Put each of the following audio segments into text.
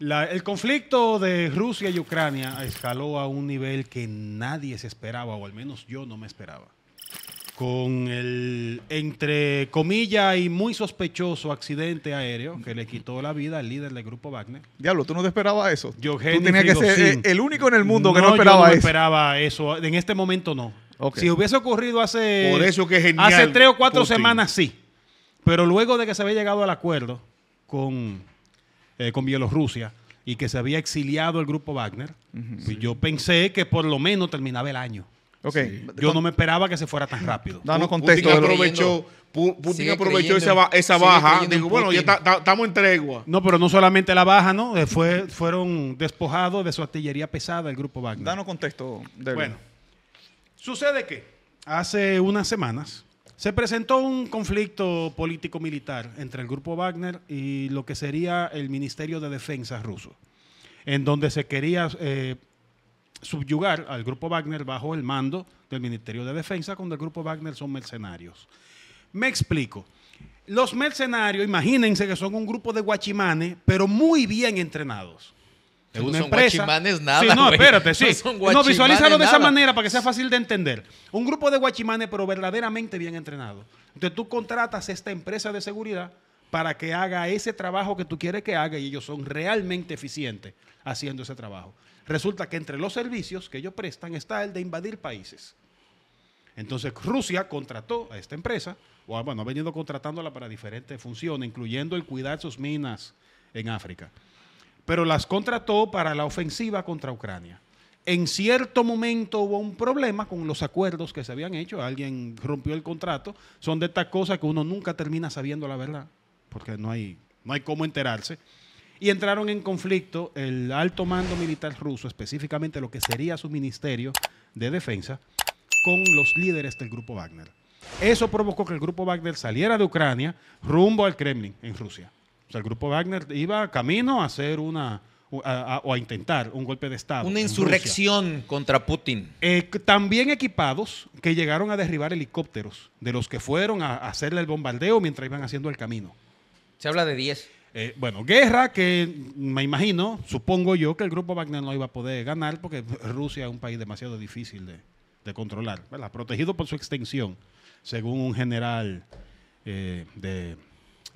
el conflicto de Rusia y Ucrania escaló a un nivel que nadie se esperaba, o al menos yo no me esperaba. Con el, entre comillas, y muy sospechoso accidente aéreo que le quitó la vida al líder del grupo Wagner. Diablo, ¿tú no te esperabas eso? Yo, Tú tenías que ser el único en el mundo que no, no esperaba yo no esperaba eso. En este momento no. Si hubiese ocurrido hace, Por eso que genial, hace tres o cuatro semanas, sí. Pero luego de que se había llegado al acuerdo con eh, con Bielorrusia y que se había exiliado el grupo Wagner, pues yo pensé que por lo menos terminaba el año. Okay. Yo no me esperaba que se fuera tan rápido. Danos contexto. Putin aprovechó, esa, baja. bueno, ya estamos en tregua. No, pero no solamente la baja, ¿no? Eh, fueron despojados de su artillería pesada el grupo Wagner. Danos contexto. Bueno, sucede que hace unas semanas se presentó un conflicto político-militar entre el grupo Wagner y lo que sería el Ministerio de Defensa ruso, en donde se quería eh, subyugar al grupo Wagner bajo el mando del Ministerio de Defensa, cuando el grupo Wagner son mercenarios. Me explico. Los mercenarios, imagínense que son un grupo de guachimanes, pero muy bien entrenados es una no guachimanes nada. no, espérate, sí. No, visualízalo de esa manera para que sea fácil de entender. Un grupo de guachimanes, pero verdaderamente bien entrenado. Entonces tú contratas esta empresa de seguridad para que haga ese trabajo que tú quieres que haga y ellos son realmente eficientes haciendo ese trabajo. Resulta que entre los servicios que ellos prestan está el de invadir países. Entonces Rusia contrató a esta empresa, o bueno, ha venido contratándola para diferentes funciones, incluyendo el cuidar sus minas en África pero las contrató para la ofensiva contra Ucrania. En cierto momento hubo un problema con los acuerdos que se habían hecho, alguien rompió el contrato, son de estas cosas que uno nunca termina sabiendo la verdad, porque no hay, no hay cómo enterarse. Y entraron en conflicto el alto mando militar ruso, específicamente lo que sería su ministerio de defensa, con los líderes del grupo Wagner. Eso provocó que el grupo Wagner saliera de Ucrania rumbo al Kremlin en Rusia. O sea, el grupo Wagner iba camino a hacer una, o a, intentar un golpe de Estado. Una insurrección contra Putin. Eh, también equipados que llegaron a derribar helicópteros de los que fueron a, hacerle el bombardeo mientras iban haciendo el camino. Se habla de 10. Eh, bueno, guerra que me imagino, supongo yo, que el grupo Wagner no iba a poder ganar porque Rusia es un país demasiado difícil de, controlar, ¿verdad? protegido por su extensión, según un general eh, de,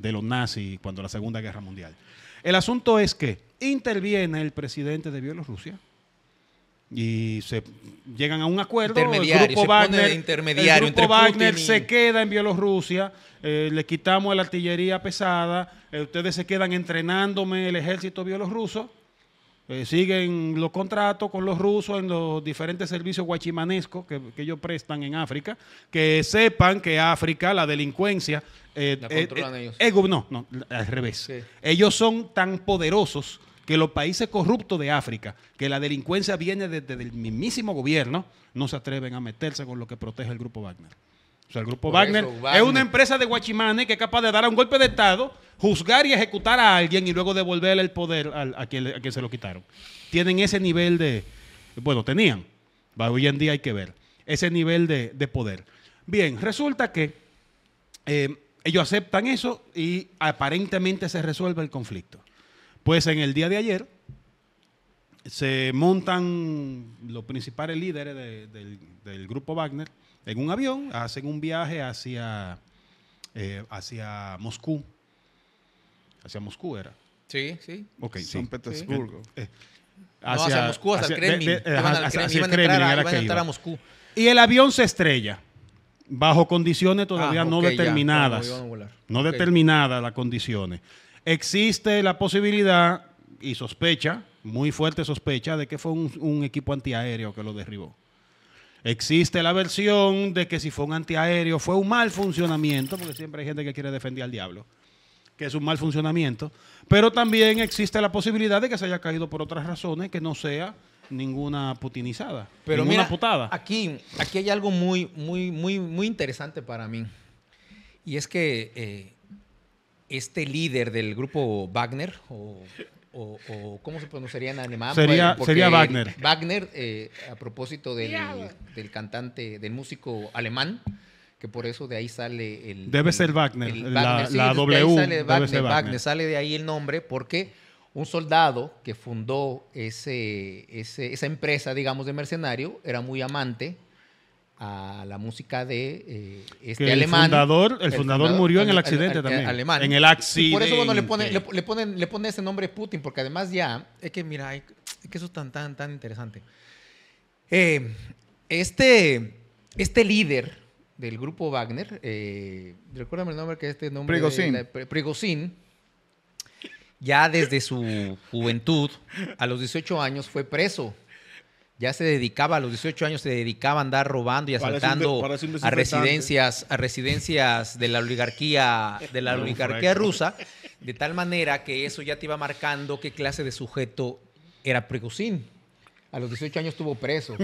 de los nazis cuando la Segunda Guerra Mundial. El asunto es que interviene el presidente de Bielorrusia y se llegan a un acuerdo. Intermediario, el grupo Wagner, entre se queda en Bielorrusia, eh, le quitamos la artillería pesada, eh, ustedes se quedan entrenándome el ejército bielorruso eh, siguen los contratos con los rusos en los diferentes servicios guachimanescos que, ellos prestan en África, que sepan que África, la delincuencia... Eh, eh, no, no, al revés. Ellos son tan poderosos que los países corruptos de África, que la delincuencia viene desde el mismísimo gobierno, no se atreven a meterse con lo que protege el grupo Wagner. O sea, el grupo Wagner, es una empresa de guachimanes que es capaz de dar un golpe de Estado, juzgar y ejecutar a alguien y luego devolverle el poder a, quien, se lo quitaron. Tienen ese nivel de, bueno, tenían, hoy en día hay que ver, ese nivel de, poder. Bien, resulta que eh, ellos aceptan eso y aparentemente se resuelve el conflicto. Pues en el día de ayer se montan los principales líderes del grupo Wagner en un avión, hacen un viaje hacia, eh, hacia Moscú. Hacia Moscú era. Sí, sí. Ok, sí. San Petersburgo. Eh, hacia, no, hacia Moscú, hacia, Kremlin. Kremlin, Moscú. Y el avión se estrella bajo condiciones todavía ah, no determinadas. no, determinadas las condiciones. Existe la posibilidad y sospecha, muy fuerte sospecha, de que fue un equipo antiaéreo que lo derribó. Existe la versión de que si fue un antiaéreo fue un mal funcionamiento, porque siempre hay gente que quiere defender al diablo, que es un mal funcionamiento, pero también existe la posibilidad de que se haya caído por otras razones que no sea ninguna putinizada, pero ninguna mira, putada. Aquí, aquí hay algo muy, muy, muy, muy interesante para mí. Y es que eh, este líder del grupo Wagner, o cómo se pronunciaría en alemán. Sería, pues, Wagner. Wagner, eh, a propósito del, cantante, del músico alemán, que por eso de ahí sale el... Debe ser Wagner, la, W. sale Wagner, Wagner, sale de ahí el nombre porque un soldado que fundó esa empresa, digamos, de mercenario, era muy amante a la música de eh, este el alemán. Fundador, el, fundador, murió en el accidente también. Alemán. En el accidente. por eso le pone, le, ponen, le ponen ese nombre Putin, porque además ya, es que mira, es que eso es tan, tan, tan interesante. Eh, este, este líder del grupo Wagner, eh, recuérdame el nombre que este nombre. Prigozín. La, ya desde su juventud, a los 18 años, fue preso ya se dedicaba, a los 18 años se dedicaba a andar robando y asaltando a residencias, a residencias de la oligarquía, de la oligarquía rusa, de tal manera que eso ya te iba marcando qué clase de sujeto era Prigozhin. A los 18 años estuvo preso.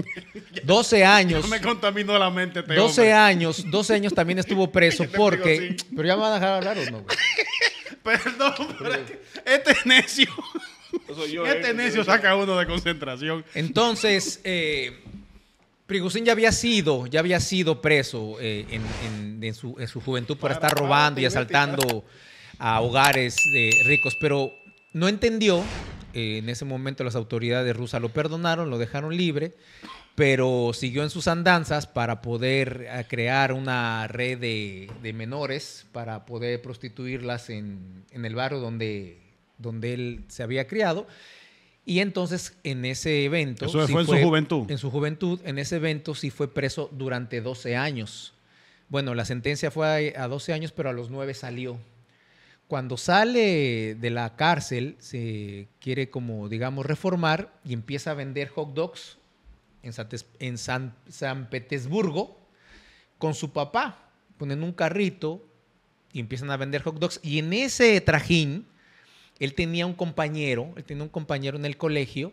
12 años. No me contaminó la mente, 12 este años, 12 años también estuvo preso porque. Pero ya me van a dejar hablar o no, Perdón, pero este necio. Este eh, yo, saca uno de concentración. Entonces, eh, ya había sido, ya había sido preso eh, en, su, juventud por para, ah, estar ah, robando y asaltando a hogares ricos, pero no entendió. Eh, en ese momento las autoridades rusas lo perdonaron, lo dejaron libre, pero siguió en sus andanzas para poder crear una red de menores, para poder prostituirlas en el barrio donde donde él se había criado. Y entonces en ese evento... Eso fue en su juventud. En su juventud, en ese evento sí fue preso durante 12 años. Bueno, la sentencia fue a, 12 años, pero a los 9 salió. Cuando sale de la cárcel, se quiere como, digamos, reformar y empieza a vender hot dogs en San, en San, San Petersburgo con su papá. Ponen un carrito y empiezan a vender hot dogs. Y en ese trajín él tenía un compañero, él tenía un compañero en el colegio,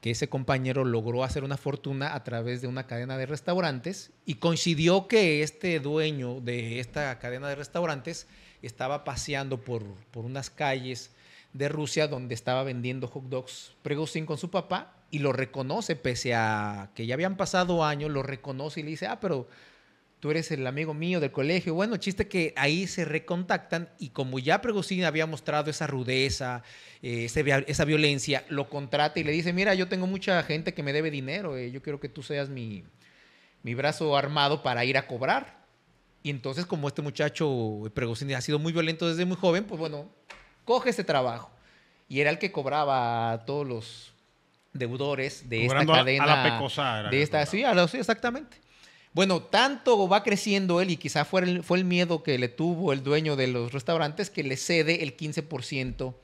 que ese compañero logró hacer una fortuna a través de una cadena de restaurantes y coincidió que este dueño de esta cadena de restaurantes estaba paseando por, unas calles de Rusia donde estaba vendiendo hot dogs sin con su papá y lo reconoce, pese a que ya habían pasado años, lo reconoce y le dice, ah, pero tú eres el amigo mío del colegio. Bueno, chiste que ahí se recontactan y como ya Pregocín había mostrado esa rudeza, eh, esa violencia, lo contrata y le dice, mira, yo tengo mucha gente que me debe dinero, eh, yo quiero que tú seas mi, brazo armado para ir a cobrar. Y entonces, como este muchacho eh, Pregocín ha sido muy violento desde muy joven, pues bueno, coge ese trabajo. Y era el que cobraba a todos los deudores de esta cadena. la De esta, sí, sí, exactamente. Bueno, tanto va creciendo él y quizá fue el, fue el miedo que le tuvo el dueño de los restaurantes que le cede el 15%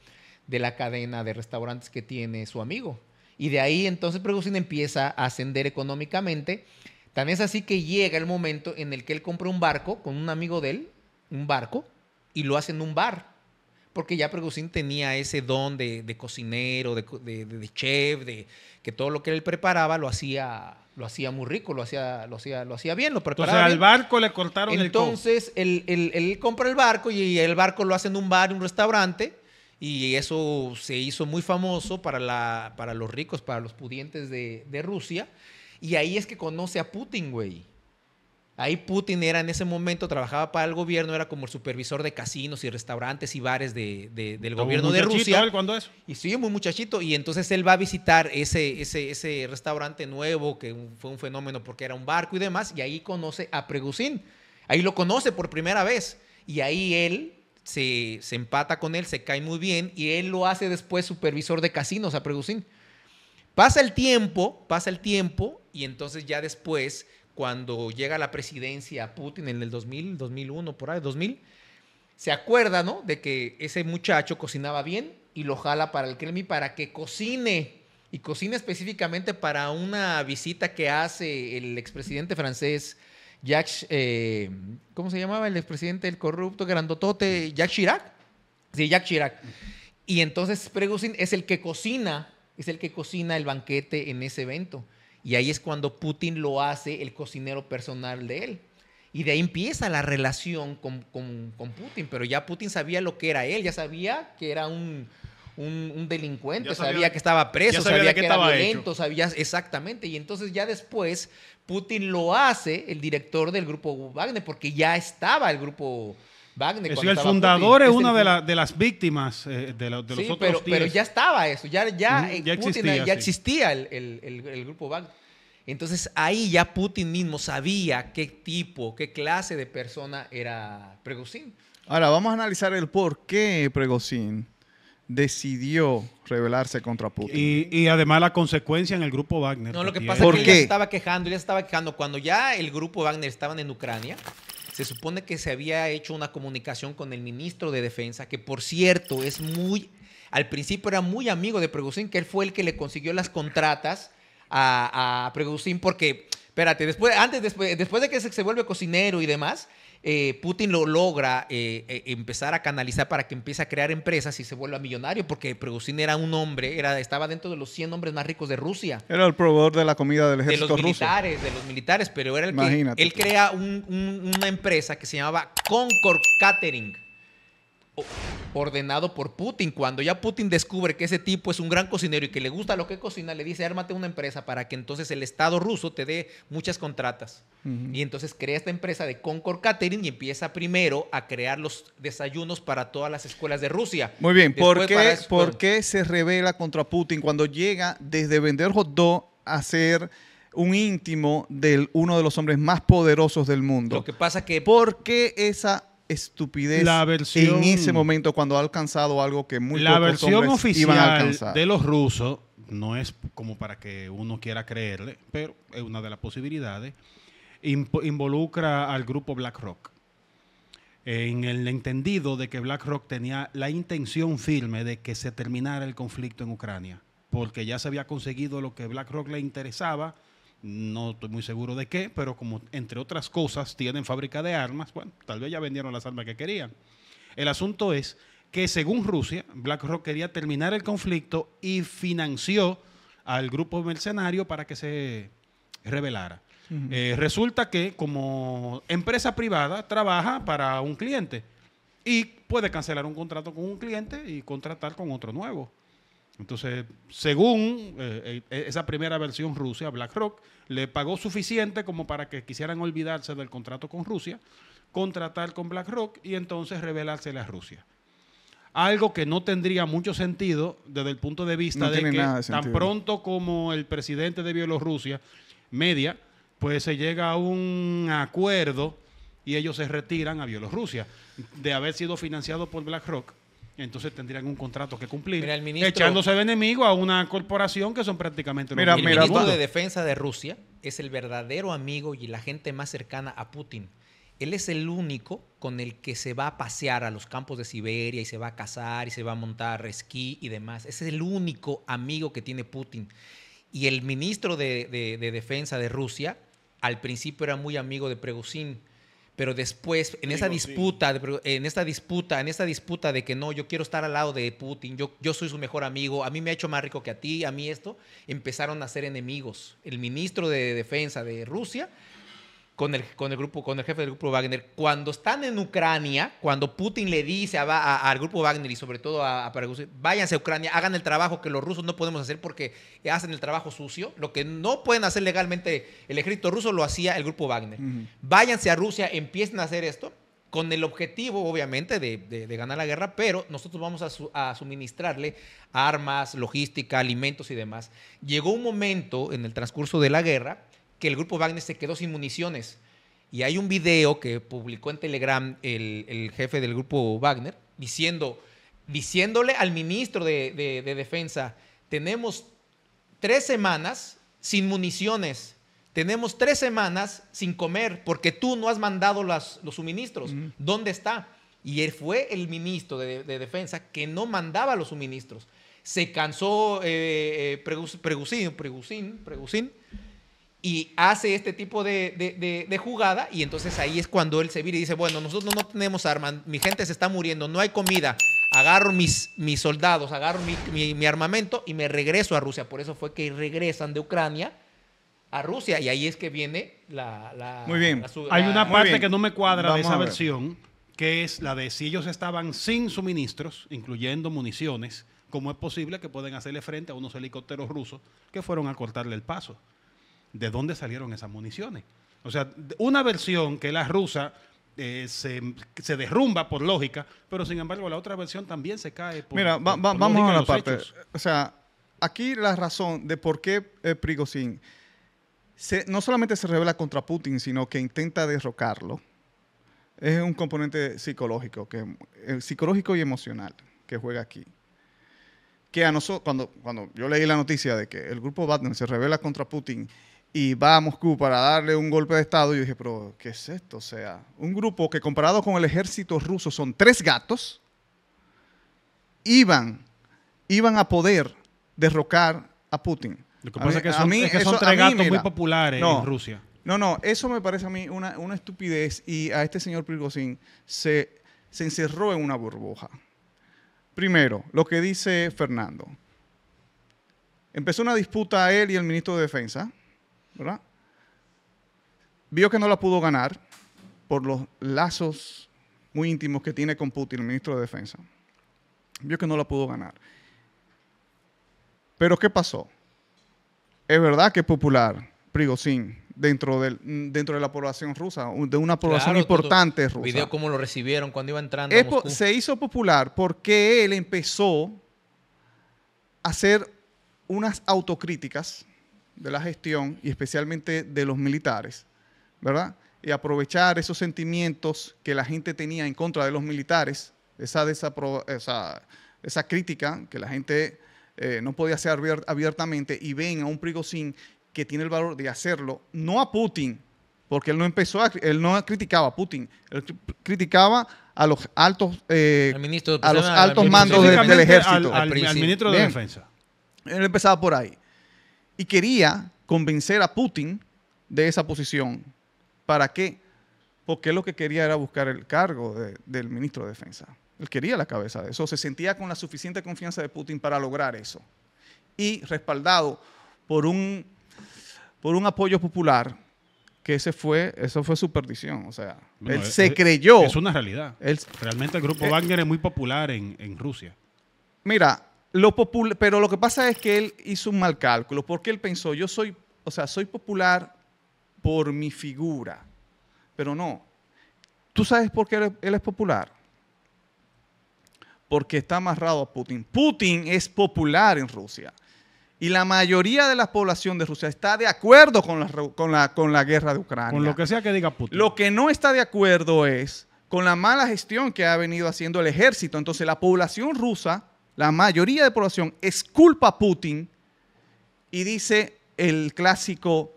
de la cadena de restaurantes que tiene su amigo. Y de ahí entonces Pregocín empieza a ascender económicamente. Tan es así que llega el momento en el que él compra un barco con un amigo de él, un barco, y lo hace en un bar. Porque ya Pregocín tenía ese don de, cocinero, de, de, chef, de que todo lo que él preparaba lo hacía lo hacía muy rico, lo hacía, lo hacía, lo hacía bien, lo preparaba. O al barco le cortaron Entonces, el Entonces él compra el barco y el barco lo hace en un bar, un restaurante. Y eso se hizo muy famoso para, la, para los ricos, para los pudientes de, de Rusia. Y ahí es que conoce a Putin, güey. Ahí Putin era en ese momento, trabajaba para el gobierno, era como el supervisor de casinos y restaurantes y bares del gobierno de Rusia. Él ¿eh? cuando es? Y sí, muy muchachito. Y entonces él va a visitar ese, ese, restaurante nuevo, que fue un fenómeno porque era un barco y demás, y ahí conoce a Pregusin. Ahí lo conoce por primera vez. Y ahí él se, se empata con él, se cae muy bien, y él lo hace después supervisor de casinos a Pregusín. Pasa el tiempo, pasa el tiempo, y entonces ya después cuando llega a la presidencia Putin en el 2000, 2001, por ahí, 2000, se acuerda, ¿no? De que ese muchacho cocinaba bien y lo jala para el Kremlin para que cocine. Y cocina específicamente para una visita que hace el expresidente francés Jacques, eh, ¿cómo se llamaba el expresidente, el corrupto, grandotote, Jacques Chirac? Sí, Jacques Chirac. Y entonces Pregosin es el que cocina, es el que cocina el banquete en ese evento. Y ahí es cuando Putin lo hace el cocinero personal de él. Y de ahí empieza la relación con, Putin. Pero ya Putin sabía lo que era él, ya sabía que era un, delincuente, sabía, que estaba preso, sabía, que era violento, sabía exactamente. Y entonces ya después Putin lo hace el director del grupo Wagner, porque ya estaba el grupo Wagner. el fundador es una de, las víctimas eh, de, los otros pero, pero ya estaba eso, ya, ya, eh, Putin, existía, ya existía el, grupo Wagner. Entonces ahí ya Putin mismo sabía qué tipo, qué clase de persona era Pregosín. Ahora vamos a analizar el por qué Pregosín decidió rebelarse contra Putin. Y, además la consecuencia en el grupo Wagner. No, lo que pasa es que él estaba quejando, estaba quejando. Cuando ya el grupo Wagner estaban en Ucrania, se supone que se había hecho una comunicación con el ministro de Defensa, que por cierto es muy, al principio era muy amigo de Pregusín, que él fue el que le consiguió las contratas a, a porque, espérate, después, antes, después, después de que se, se vuelve cocinero y demás, eh, Putin lo logra eh, eh, empezar a canalizar para que empiece a crear empresas y se vuelva millonario, porque Prigozhin era un hombre, era, estaba dentro de los 100 hombres más ricos de Rusia. Era el proveedor de la comida del ejército ruso. De los militares, de los militares, pero era el que... Él crea una empresa que se llamaba Concord Catering ordenado por Putin. Cuando ya Putin descubre que ese tipo es un gran cocinero y que le gusta lo que cocina, le dice, ármate una empresa para que entonces el Estado ruso te dé muchas contratas. Y entonces crea esta empresa de Concord Catering y empieza primero a crear los desayunos para todas las escuelas de Rusia. Muy bien, ¿por qué, se revela contra Putin cuando llega desde vender hot dog a ser un íntimo de uno de los hombres más poderosos del mundo? Lo que pasa que... ¿Por qué esa estupidez en ese momento cuando ha alcanzado algo que muy La versión oficial de los rusos no es como para que uno quiera creerle, pero es una de las posibilidades. involucra al grupo BlackRock. En el entendido de que BlackRock tenía la intención firme de que se terminara el conflicto en Ucrania, porque ya se había conseguido lo que BlackRock le interesaba no estoy muy seguro de qué, pero como entre otras cosas tienen fábrica de armas, bueno, tal vez ya vendieron las armas que querían. El asunto es que según Rusia, BlackRock quería terminar el conflicto y financió al grupo mercenario para que se rebelara. Eh, resulta que como empresa privada trabaja para un cliente y puede cancelar un contrato con un cliente y contratar con otro nuevo. Entonces, según eh, eh, e-, esa primera versión Rusia, BlackRock le pagó suficiente como para que quisieran olvidarse del contrato con Rusia, contratar con BlackRock y entonces revelarse a Rusia. Algo que no tendría mucho sentido desde el punto de vista de que tan pronto como el presidente de Bielorrusia, media, pues se llega a un acuerdo y ellos se retiran a Bielorrusia de haber sido financiado por BlackRock entonces tendrían un contrato que cumplir, echándose de enemigo a una corporación que son prácticamente los El ministro de Defensa de Rusia es el verdadero amigo y la gente más cercana a Putin. Él es el único con el que se va a pasear a los campos de Siberia y se va a cazar y se va a montar esquí y demás. Ese es el único amigo que tiene Putin. Y el ministro de, Defensa de Rusia al principio era muy amigo de Pregusín pero después en esa disputa, en esta disputa, en esta disputa de que no, yo quiero estar al lado de Putin, yo, yo soy su mejor amigo, a mí me ha hecho más rico que a ti, a mí esto, empezaron a ser enemigos. El ministro de Defensa de Rusia con el, con el grupo, con el jefe del grupo Wagner, cuando están en Ucrania, cuando Putin le dice a, al grupo Wagner y sobre todo a, a váyanse a Ucrania, hagan el trabajo que los rusos no podemos hacer porque hacen el trabajo sucio, lo que no pueden hacer legalmente el ejército ruso lo hacía el grupo Wagner. Váyanse a Rusia, empiecen a hacer esto, con el objetivo, obviamente, de, ganar la guerra, pero nosotros vamos a, a, suministrarle armas, logística, alimentos y demás. Llegó un momento en el transcurso de la guerra que el grupo Wagner se quedó sin municiones. Y hay un video que publicó en Telegram el, jefe del grupo Wagner diciendo, diciéndole al ministro de, Defensa, tenemos tres semanas sin municiones. Tenemos tres semanas sin comer porque tú no has mandado las, los suministros. ¿Dónde está? Y él fue el ministro de, Defensa que no mandaba los suministros. Se cansó eh, eh Pregusín, Pregusín, y hace este tipo de, jugada y entonces ahí es cuando él se vira y dice, bueno, nosotros no tenemos armas, mi gente se está muriendo, no hay comida, agarro mis, mis soldados, agarro mi, armamento y me regreso a Rusia. Por eso fue que regresan de Ucrania a Rusia y ahí es que viene la... Muy bien, hay una parte que no me cuadra de esa versión, que es la de si ellos estaban sin suministros, incluyendo municiones, ¿cómo es posible que pueden hacerle frente a unos helicópteros rusos que fueron a cortarle el paso? de dónde salieron esas municiones. O sea, una versión que la rusa eh, se, derrumba por lógica, pero sin embargo la otra versión también se cae por Mira, vamos a la parte. O sea, aquí la razón de por qué eh, Prigozhin no solamente se revela contra Putin, sino que intenta derrocarlo, es un componente psicológico, que, eh, psicológico y emocional que juega aquí. Que a nosotros, cuando, cuando yo leí la noticia de que el grupo batman se revela contra Putin y va a Moscú para darle un golpe de Estado. Y yo dije, pero, ¿qué es esto? O sea, un grupo que comparado con el ejército ruso son tres gatos, iban, iban a poder derrocar a Putin. Lo que pasa es que son, tres gatos muy populares en Rusia. No, no, eso me parece a mí una, estupidez y a este señor Prigozhin se, se encerró en una burbuja. Primero, lo que dice Fernando. Empezó una disputa él y el ministro de Defensa ¿verdad? Vio que no la pudo ganar por los lazos muy íntimos que tiene con Putin, el ministro de Defensa. Vio que no la pudo ganar. Pero ¿qué pasó? Es verdad que es popular Prigozhin dentro, del, dentro de la población rusa, de una población importante rusa. cómo lo recibieron cuando iba entrando. Se hizo popular porque él empezó a hacer unas autocríticas de la gestión y especialmente de los militares, ¿verdad? Y aprovechar esos sentimientos que la gente tenía en contra de los militares, esa, crítica que la gente eh, no podía hacer abiertamente y ven a un Prigozhin que tiene el valor de hacerlo, no a Putin, porque él no empezó él no criticaba a Putin, él criticaba a los altos, a los altos mandos del ejército. Al, ministro de Defensa. Él empezaba por ahí y quería convencer a Putin de esa posición. ¿Para qué? Porque lo que quería era buscar el cargo del ministro de Defensa. Él quería la cabeza de eso. Se sentía con la suficiente confianza de Putin para lograr eso. Y respaldado por un, por un apoyo popular, que ese fue, eso fue su perdición. O sea, él eh, se eh, creyó. Es una realidad. Realmente el grupo eh, Wagner es muy popular en, en Rusia. Mira, pero lo que pasa es que él hizo un mal cálculo, porque él pensó, yo soy, o sea, soy popular por mi figura, pero no. ¿Tú sabes por qué él, es popular? Porque está amarrado a Putin. Putin es popular en Rusia. Y la mayoría de la población de Rusia está de acuerdo con la, con con la guerra de Ucrania. Con lo que sea que diga Putin. Lo que no está de acuerdo es con la mala gestión que ha venido haciendo el ejército. Entonces la población rusa la mayoría de población esculpa a Putin y dice el clásico,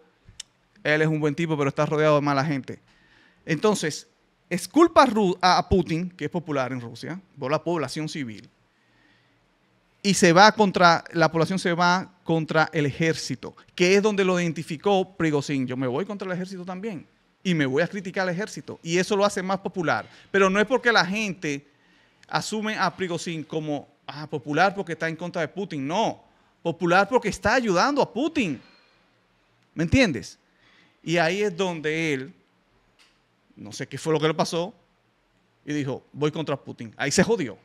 él es un buen tipo, pero está rodeado de mala gente. Entonces, esculpa a Putin, que es popular en Rusia, por la población civil, y se va contra, la población se va contra el ejército, que es donde lo identificó Prigozhin. Yo me voy contra el ejército también y me voy a criticar al ejército. Y eso lo hace más popular. Pero no es porque la gente asume a Prigozhin como ah, popular porque está en contra de Putin. No, popular porque está ayudando a Putin. ¿Me entiendes? Y ahí es donde él, no sé qué fue lo que le pasó, y dijo, voy contra Putin. Ahí se jodió.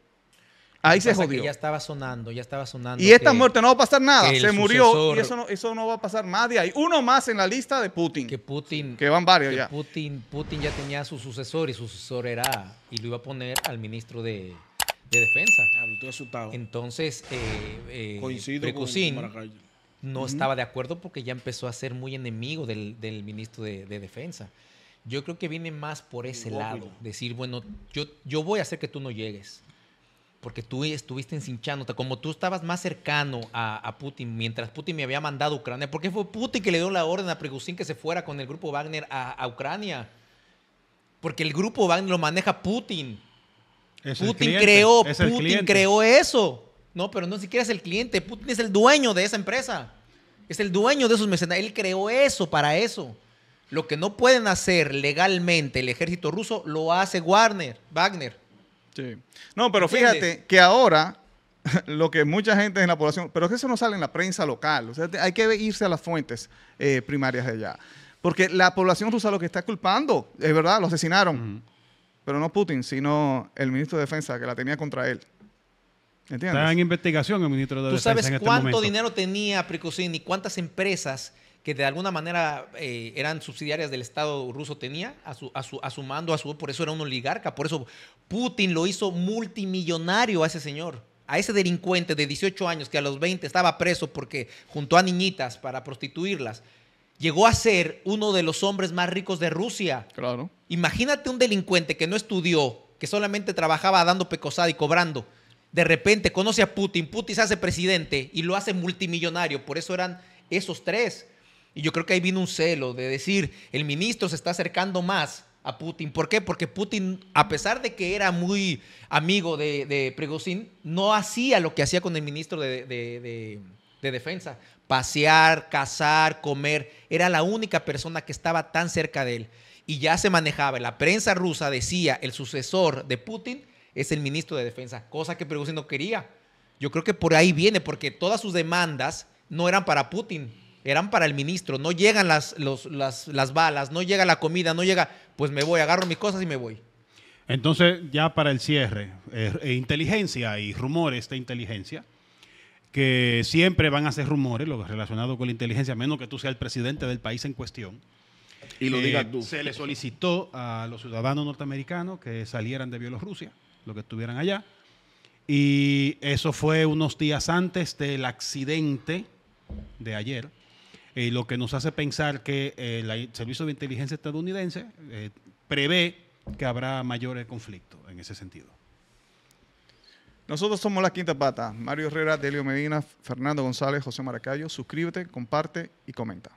Ahí se jodió. ya estaba sonando, ya estaba sonando. Y esta muerte no va a pasar nada. Se murió y eso no, eso no va a pasar más de ahí. Uno más en la lista de Putin. Que Putin. Que van varios ya. Putin, Putin ya tenía su sucesor y su sucesor era. Y lo iba a poner al ministro de, de defensa. Ah, Entonces, eh, eh no estaba de acuerdo porque ya empezó a ser muy enemigo del, ministro de, defensa. Yo creo que viene más por ese lado, decir, bueno, yo, yo voy a hacer que tú no llegues, porque tú estuviste encinchándote, como tú estabas más cercano a, Putin, mientras Putin me había mandado a Ucrania, porque fue Putin que le dio la orden a Prigozhin que se fuera con el grupo Wagner a, a Ucrania, porque el grupo Wagner lo maneja Putin. Putin creó, Putin creó eso. No, pero no siquiera es el cliente. Putin es el dueño de esa empresa. Es el dueño de esos mercenarios. Él creó eso para eso. Lo que no pueden hacer legalmente el ejército ruso lo hace Warner, Wagner. Sí. No, pero fíjate que ahora lo que mucha gente en la población, pero que eso no sale en la prensa local, hay que irse a las fuentes eh, primarias de allá. Porque la población rusa lo que está culpando, es verdad, lo asesinaron pero no Putin, sino el ministro de Defensa que la tenía contra él. ¿Entiendes? Está en investigación el ministro de Defensa. ¿Tú sabes este cuánto dinero tenía Prigozhin y cuántas empresas que de alguna manera eh, eran subsidiarias del Estado ruso tenía a su, a su, a su mando, a su, por eso era un oligarca, por eso Putin lo hizo multimillonario a ese señor, a ese delincuente de 18 años que a los 20 estaba preso porque juntó a niñitas para prostituirlas, llegó a ser uno de los hombres más ricos de Rusia. Claro. Imagínate un delincuente que no estudió, que solamente trabajaba dando pecosada y cobrando. De repente conoce a Putin, Putin se hace presidente y lo hace multimillonario. Por eso eran esos tres. Y yo creo que ahí vino un celo de decir, el ministro se está acercando más a Putin. ¿Por qué? Porque Putin, a pesar de que era muy amigo de, de no hacía lo que hacía con el ministro de defensa pasear, cazar, comer. Era la única persona que estaba tan cerca de él. Y ya se manejaba. La prensa rusa decía, el sucesor de Putin es el ministro de Defensa, cosa que Prigozhin no quería. Yo creo que por ahí viene, porque todas sus demandas no eran para Putin, eran para el ministro. No llegan las, las, balas, no llega la comida, no llega, pues me voy, agarro mis cosas y me voy. Entonces, ya para el cierre, eh, inteligencia y rumores de inteligencia que siempre van a hacer rumores, lo relacionado con la inteligencia, a menos que tú seas el presidente del país en cuestión. Y lo digas eh, tú. Se le solicitó a los ciudadanos norteamericanos que salieran de Bielorrusia, lo que estuvieran allá. Y eso fue unos días antes del accidente de ayer. y eh, lo que nos hace pensar que el eh, Servicio de Inteligencia estadounidense prevé que habrá mayores conflictos en ese sentido. Nosotros somos la quinta pata. Mario Herrera, Delio Medina, Fernando González, José Maracayo. Suscríbete, comparte y comenta.